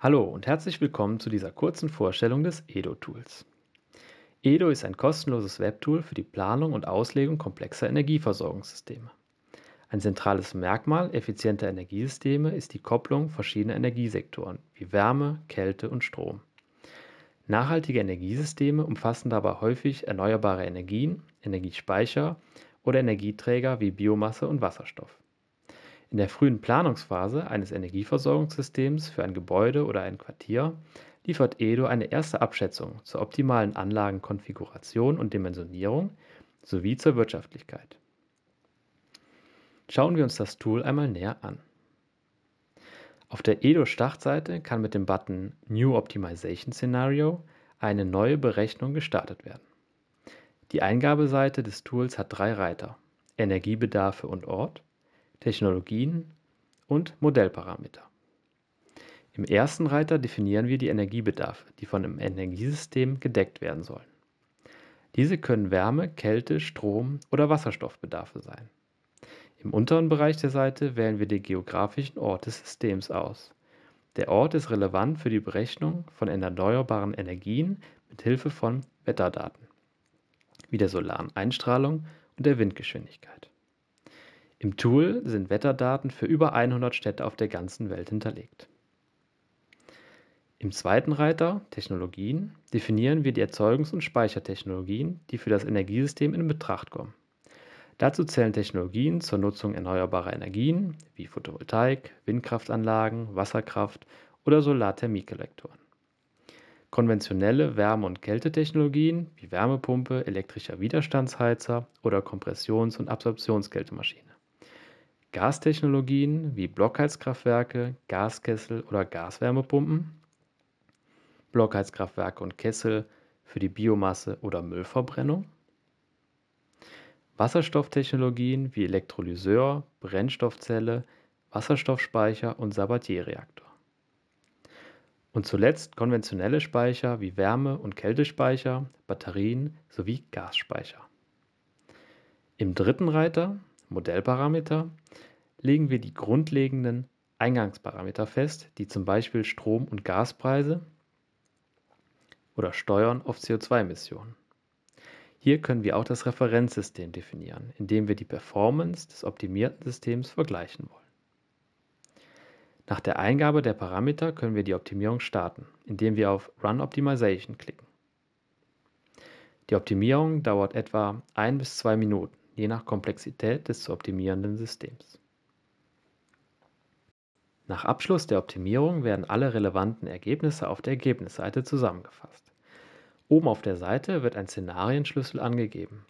Hallo und herzlich willkommen zu dieser kurzen Vorstellung des EDO-Tools. EDO ist ein kostenloses Webtool für die Planung und Auslegung komplexer Energieversorgungssysteme. Ein zentrales Merkmal effizienter Energiesysteme ist die Kopplung verschiedener Energiesektoren wie Wärme, Kälte und Strom. Nachhaltige Energiesysteme umfassen dabei häufig erneuerbare Energien, Energiespeicher oder Energieträger wie Biomasse und Wasserstoff. In der frühen Planungsphase eines Energieversorgungssystems für ein Gebäude oder ein Quartier liefert EDO eine erste Abschätzung zur optimalen Anlagenkonfiguration und Dimensionierung sowie zur Wirtschaftlichkeit. Schauen wir uns das Tool einmal näher an. Auf der EDO-Startseite kann mit dem Button New Optimization Scenario eine neue Berechnung gestartet werden. Die Eingabeseite des Tools hat drei Reiter: Energiebedarfe und Ort, Technologien und Modellparameter. Im ersten Reiter definieren wir die Energiebedarfe, die von einem Energiesystem gedeckt werden sollen. Diese können Wärme, Kälte, Strom oder Wasserstoffbedarfe sein. Im unteren Bereich der Seite wählen wir den geografischen Ort des Systems aus. Der Ort ist relevant für die Berechnung von erneuerbaren Energien mit Hilfe von Wetterdaten, wie der solaren Einstrahlung und der Windgeschwindigkeit. Im Tool sind Wetterdaten für über 100 Städte auf der ganzen Welt hinterlegt. Im zweiten Reiter Technologien definieren wir die Erzeugungs- und Speichertechnologien, die für das Energiesystem in Betracht kommen. Dazu zählen Technologien zur Nutzung erneuerbarer Energien wie Photovoltaik, Windkraftanlagen, Wasserkraft oder Solarthermiekollektoren. Konventionelle Wärme- und Kältetechnologien wie Wärmepumpe, elektrischer Widerstandsheizer oder Kompressions- und Absorptionskältemaschinen. Gastechnologien wie Blockheizkraftwerke, Gaskessel oder Gaswärmepumpen, Blockheizkraftwerke und Kessel für die Biomasse oder Müllverbrennung, Wasserstofftechnologien wie Elektrolyseur, Brennstoffzelle, Wasserstoffspeicher und Sabatierreaktor. Und zuletzt konventionelle Speicher wie Wärme- und Kältespeicher, Batterien sowie Gasspeicher. Im dritten Reiter Modellparameter legen wir die grundlegenden Eingangsparameter fest, die zum Beispiel Strom- und Gaspreise oder Steuern auf CO2-Emissionen. Hier können wir auch das Referenzsystem definieren, indem wir die Performance des optimierten Systems vergleichen wollen. Nach der Eingabe der Parameter können wir die Optimierung starten, indem wir auf Run Optimization klicken. Die Optimierung dauert etwa ein bis zwei Minuten je nach Komplexität des zu optimierenden Systems. Nach Abschluss der Optimierung werden alle relevanten Ergebnisse auf der Ergebnisseite zusammengefasst. Oben auf der Seite wird ein Szenarienschlüssel angegeben.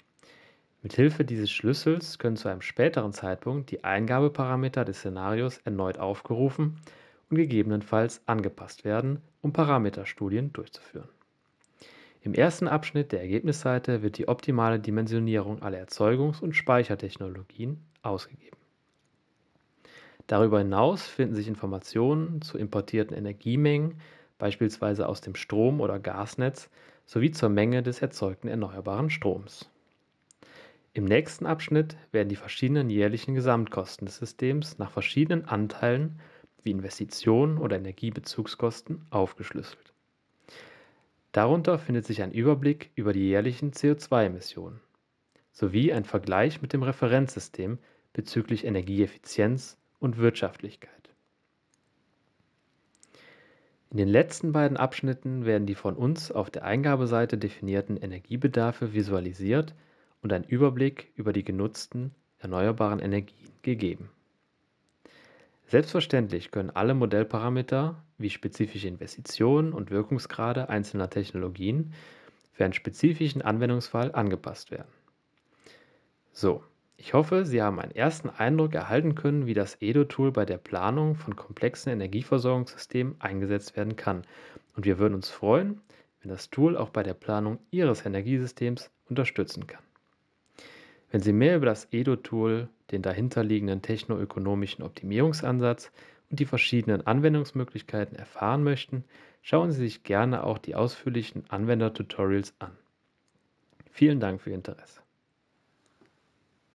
Mithilfe dieses Schlüssels können zu einem späteren Zeitpunkt die Eingabeparameter des Szenarios erneut aufgerufen und gegebenenfalls angepasst werden, um Parameterstudien durchzuführen. Im ersten Abschnitt der Ergebnisseite wird die optimale Dimensionierung aller Erzeugungs- und Speichertechnologien ausgegeben. Darüber hinaus finden sich Informationen zu importierten Energiemengen, beispielsweise aus dem Strom- oder Gasnetz, sowie zur Menge des erzeugten erneuerbaren Stroms. Im nächsten Abschnitt werden die verschiedenen jährlichen Gesamtkosten des Systems nach verschiedenen Anteilen wie Investitionen oder Energiebezugskosten aufgeschlüsselt. Darunter findet sich ein Überblick über die jährlichen CO2-Emissionen sowie ein Vergleich mit dem Referenzsystem bezüglich Energieeffizienz und Wirtschaftlichkeit. In den letzten beiden Abschnitten werden die von uns auf der Eingabeseite definierten Energiebedarfe visualisiert und ein Überblick über die genutzten erneuerbaren Energien gegeben. Selbstverständlich können alle Modellparameter wie spezifische Investitionen und Wirkungsgrade einzelner Technologien für einen spezifischen Anwendungsfall angepasst werden. So, ich hoffe, Sie haben einen ersten Eindruck erhalten können, wie das EDO-Tool bei der Planung von komplexen Energieversorgungssystemen eingesetzt werden kann. Und wir würden uns freuen, wenn das Tool auch bei der Planung Ihres Energiesystems unterstützen kann. Wenn Sie mehr über das Edo-Tool, den dahinterliegenden technoökonomischen Optimierungsansatz und die verschiedenen Anwendungsmöglichkeiten erfahren möchten, schauen Sie sich gerne auch die ausführlichen Anwendertutorials an. Vielen Dank für Ihr Interesse.